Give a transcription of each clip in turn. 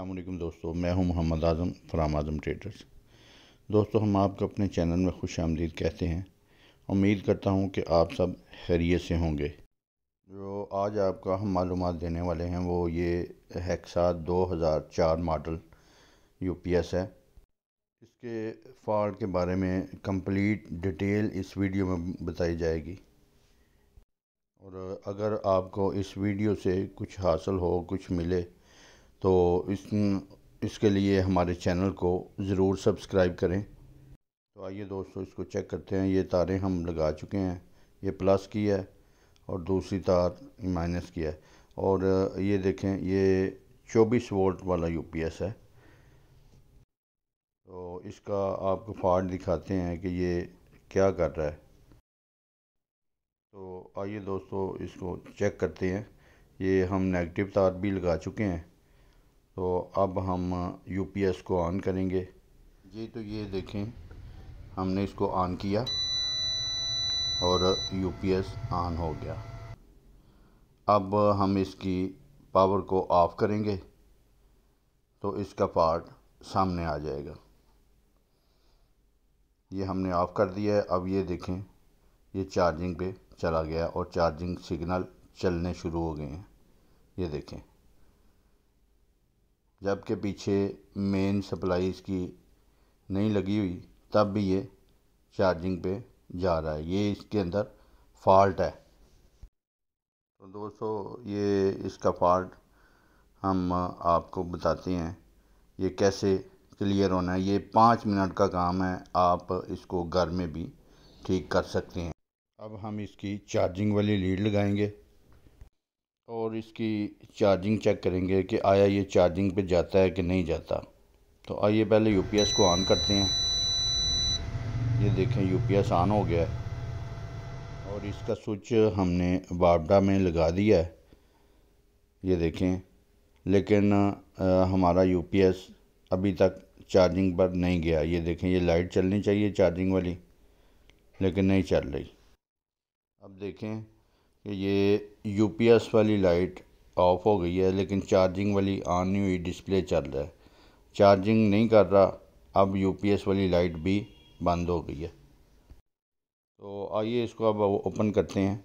अल्लाम दोस्तों मैं हूं मोहम्मद आज़म फ़राम आज़म ट्रेडर्स दोस्तों हम आपको अपने चैनल में खुश आमदीद कहते हैं उम्मीद करता हूं कि आप सब हैरियत से होंगे जो आज आपका हम मालूम देने वाले हैं वो ये हेक्सा 2004 मॉडल यूपीएस है इसके फॉल्ट के बारे में कंप्लीट डिटेल इस वीडियो में बताई जाएगी और अगर आपको इस वीडियो से कुछ हासिल हो कुछ मिले तो इस इसके लिए हमारे चैनल को ज़रूर सब्सक्राइब करें तो आइए दोस्तों इसको चेक करते हैं ये तारें हम लगा चुके हैं ये प्लस की है और दूसरी तार माइनस की है और ये देखें ये 24 वोल्ट वाला यूपीएस है तो इसका आपको फाल्ट दिखाते हैं कि ये क्या कर रहा है तो आइए दोस्तों इसको चेक करते हैं ये हम नेगेटिव तार भी लगा चुके हैं तो अब हम यूपीएस को ऑन करेंगे जी तो ये देखें हमने इसको ऑन किया और यूपीएस ऑन हो गया अब हम इसकी पावर को ऑफ़ करेंगे तो इसका पार्ट सामने आ जाएगा ये हमने ऑफ़ कर दिया है अब ये देखें ये चार्जिंग पे चला गया और चार्जिंग सिग्नल चलने शुरू हो गए हैं ये देखें जबकि पीछे मेन सप्लाई इसकी नहीं लगी हुई तब भी ये चार्जिंग पे जा रहा है ये इसके अंदर फॉल्ट है तो दोस्तों ये इसका फॉल्ट हम आपको बताते हैं ये कैसे क्लियर होना है ये पाँच मिनट का काम है आप इसको घर में भी ठीक कर सकते हैं अब हम इसकी चार्जिंग वाली लीड लगाएंगे और इसकी चार्जिंग चेक करेंगे कि आया ये चार्जिंग पे जाता है कि नहीं जाता तो आइए पहले यूपीएस को ऑन करते हैं ये देखें यूपीएस ऑन हो गया है और इसका स्विच हमने बाबडा में लगा दिया है ये देखें लेकिन आ, हमारा यूपीएस अभी तक चार्जिंग पर नहीं गया ये देखें ये लाइट चलनी चाहिए चार्जिंग वाली लेकिन नहीं चल रही अब देखें ये यूपीएस वाली लाइट ऑफ हो गई है लेकिन चार्जिंग वाली ऑन नहीं हुई डिस्प्ले चल रहा है चार्जिंग नहीं कर रहा अब यूपीएस वाली लाइट भी बंद हो गई है तो आइए इसको अब ओपन करते हैं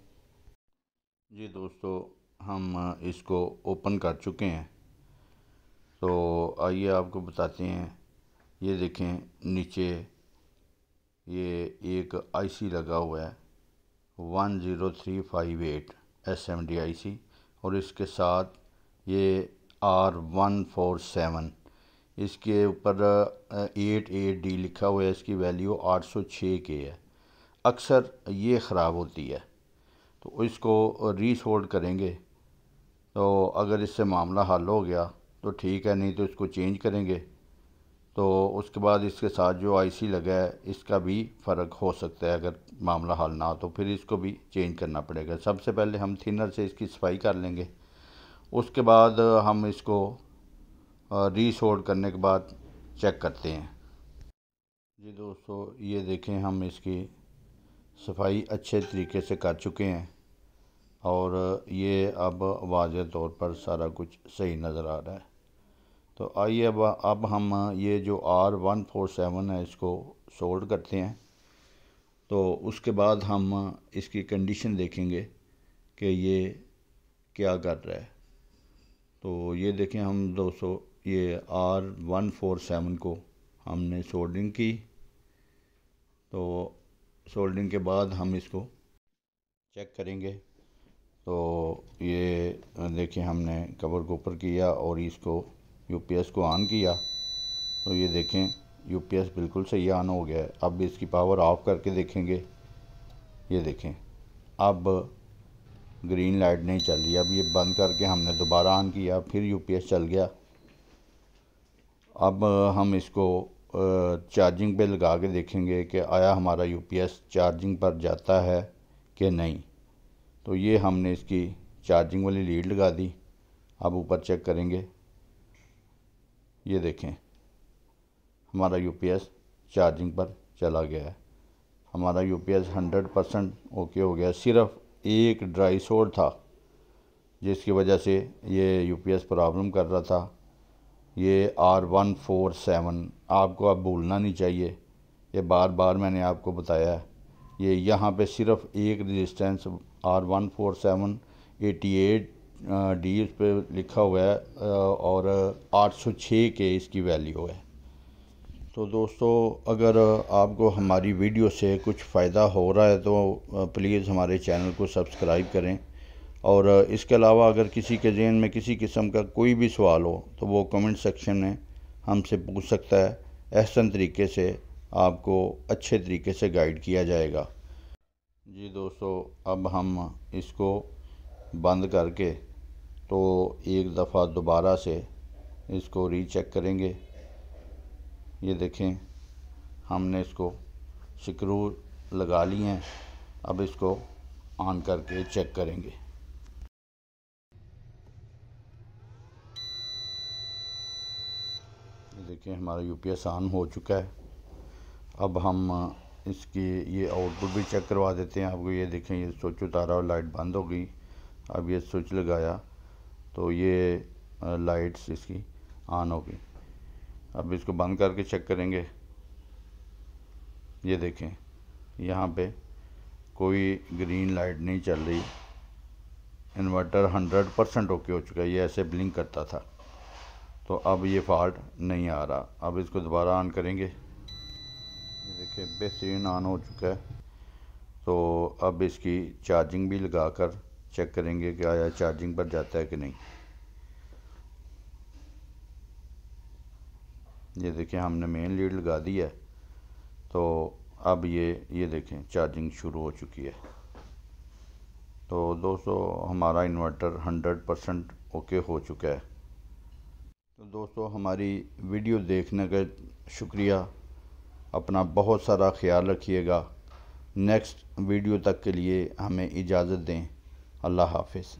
जी दोस्तों हम इसको ओपन कर चुके हैं तो आइए आपको बताते हैं ये देखें नीचे ये एक आईसी लगा हुआ है one zero three five eight S M D I C और इसके साथ ये आर वन फोर सेवन इसके ऊपर एट एट डी लिखा हुआ है इसकी वैल्यू आठ सौ छः के है अक्सर ये ख़राब होती है तो इसको रीसोल्ड करेंगे तो अगर इससे मामला हल हो गया तो ठीक है नहीं तो इसको चेंज करेंगे तो उसके बाद इसके साथ जो आईसी लगा है इसका भी फ़र्क हो सकता है अगर मामला हल ना हो तो फिर इसको भी चेंज करना पड़ेगा सबसे पहले हम थिनर से इसकी सफाई कर लेंगे उसके बाद हम इसको रीसोल्ड करने के बाद चेक करते हैं जी दोस्तों ये देखें हम इसकी सफाई अच्छे तरीके से कर चुके हैं और ये अब वाज तौर पर सारा कुछ सही नज़र आ रहा है तो आइए अब अब हम ये जो आर वन फोर सेवन है इसको सोल्ड करते हैं तो उसके बाद हम इसकी कंडीशन देखेंगे कि ये क्या कर रहा है तो ये देखें हम सौ ये आर वन फोर सेवन को हमने सोल्डिंग की तो सोल्डिंग के बाद हम इसको चेक करेंगे तो ये देखें हमने कवर को ऊपर किया और इसको यूपीएस को ऑन किया तो ये देखें यूपीएस बिल्कुल सही ऑन हो गया है अब इसकी पावर ऑफ करके देखेंगे ये देखें अब ग्रीन लाइट नहीं चल रही अब ये बंद करके हमने दोबारा ऑन किया फिर यूपीएस चल गया अब हम इसको चार्जिंग पे लगा के देखेंगे कि आया हमारा यूपीएस चार्जिंग पर जाता है कि नहीं तो ये हमने इसकी चार्जिंग वाली लीड लगा दी अब ऊपर चेक करेंगे ये देखें हमारा यू चार्जिंग पर चला गया है हमारा यूपीएस हंड्रेड परसेंट ओके हो गया सिर्फ एक ड्राई सोड था जिसकी वजह से ये यू प्रॉब्लम कर रहा था ये आर वन फोर सेवन आपको अब भूलना नहीं चाहिए ये बार बार मैंने आपको बताया है ये यहाँ पे सिर्फ एक resistance R one four seven eighty eight D S पर लिखा हुआ है और 806 के इसकी वैल्यू है तो दोस्तों अगर आपको हमारी वीडियो से कुछ फ़ायदा हो रहा है तो प्लीज़ हमारे चैनल को सब्सक्राइब करें और इसके अलावा अगर किसी के जहन में किसी किस्म का कोई भी सवाल हो तो वो कमेंट सेक्शन में हमसे पूछ सकता है एहसन तरीके से आपको अच्छे तरीके से गाइड किया जाएगा जी दोस्तों अब हम इसको बंद करके तो एक दफ़ा दोबारा से इसको रीचेक करेंगे ये देखें हमने इसको स्क्रू लगा ली हैं अब इसको ऑन करके चेक करेंगे देखिए हमारा यूपीएस ऑन हो चुका है अब हम इसकी ये आउटपुट भी चेक करवा देते हैं आपको ये देखें ये स्विच उतारा और लाइट बंद हो गई अब ये स्विच लगाया तो ये लाइट्स इसकी ऑन होगी अब इसको बंद करके चेक करेंगे ये देखें यहाँ पे कोई ग्रीन लाइट नहीं चल रही इन्वर्टर हंड्रेड परसेंट ओके हो चुका है ये ऐसे ब्लिंक करता था तो अब ये फॉल्ट नहीं आ रहा अब इसको दोबारा ऑन करेंगे ये देखिए बेहतरीन ऑन हो चुका है तो अब इसकी चार्जिंग भी लगा कर चेक करेंगे कि आया चार्जिंग पर जाता है कि नहीं ये देखें हमने मेन लीड लगा दी है तो अब ये ये देखें चार्जिंग शुरू हो चुकी है तो दोस्तों हमारा इन्वर्टर 100 परसेंट ओके हो चुका है तो दोस्तों हमारी वीडियो देखने का शुक्रिया अपना बहुत सारा ख्याल रखिएगा नेक्स्ट वीडियो तक के लिए हमें इजाज़त दें अल्लाह हाफिज़